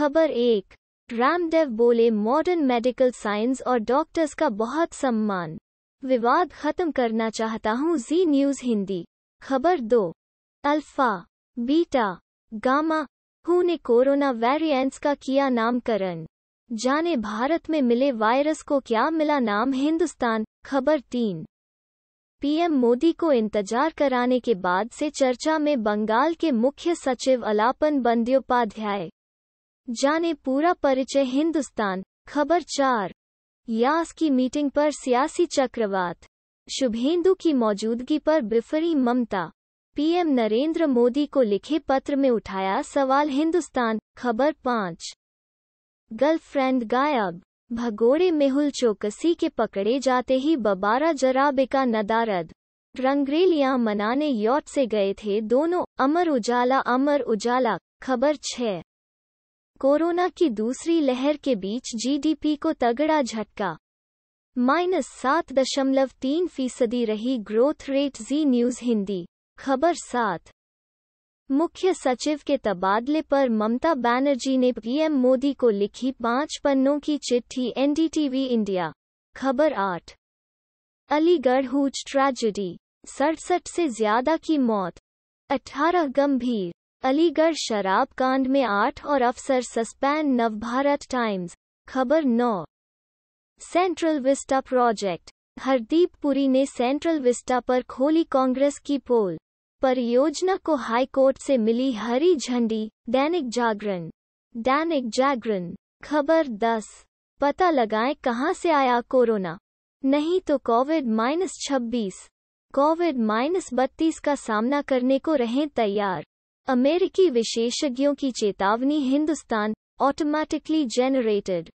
खबर एक रामदेव बोले मॉडर्न मेडिकल साइंस और डॉक्टर्स का बहुत सम्मान विवाद खत्म करना चाहता हूँ जी न्यूज हिंदी खबर दो अल्फा बीटा गामा हु ने कोरोना वेरिएंट्स का किया नामकरण जाने भारत में मिले वायरस को क्या मिला नाम हिंदुस्तान खबर तीन पीएम मोदी को इंतजार कराने के बाद से चर्चा में बंगाल के मुख्य सचिव अलापन बंद्योपाध्याय जाने पूरा परिचय हिंदुस्तान खबर चार यास की मीटिंग पर सियासी चक्रवात शुभेंदु की मौजूदगी पर बिफरी ममता पीएम नरेंद्र मोदी को लिखे पत्र में उठाया सवाल हिंदुस्तान खबर पाँच गर्लफ्रेंड गायब भगोड़े मेहुल चौकसी के पकड़े जाते ही बबारा जराबिका नदारद रंगरेलियां मनाने यॉट से गए थे दोनों अमर उजाला अमर उजाला खबर छः कोरोना की दूसरी लहर के बीच जीडीपी को तगड़ा झटका माइनस सात दशमलव तीन फीसदी रही growth rate Zee news Hindi खबर सात मुख्य सचिव के तबादले पर ममता बनर्जी ने पीएम मोदी को लिखी पांच पन्नों की चिट्ठी एनडीटीवी इंडिया खबर आठ अलीगढ़ हुज ट्रेजिडी सड़सठ से ज्यादा की मौत अठारह गंभीर अलीगढ़ शराब कांड में आठ और अफसर सस्पेंड नवभारत टाइम्स खबर नौ central vista project Hardeep Puri ने सेंट्रल विस्टा पर खोली कांग्रेस की पोल परियोजना को हाईकोर्ट से मिली हरी झंडी दैनिक जागरण दैनिक जागरण खबर दस पता लगाएं कहां से आया कोरोना नहीं तो कोविड माइनस छब्बीस कोविड माइनस बत्तीस का सामना करने को रहें तैयार अमेरिकी विशेषज्ञों की चेतावनी हिंदुस्तान ऑटोमैटिकली जेनरेटेड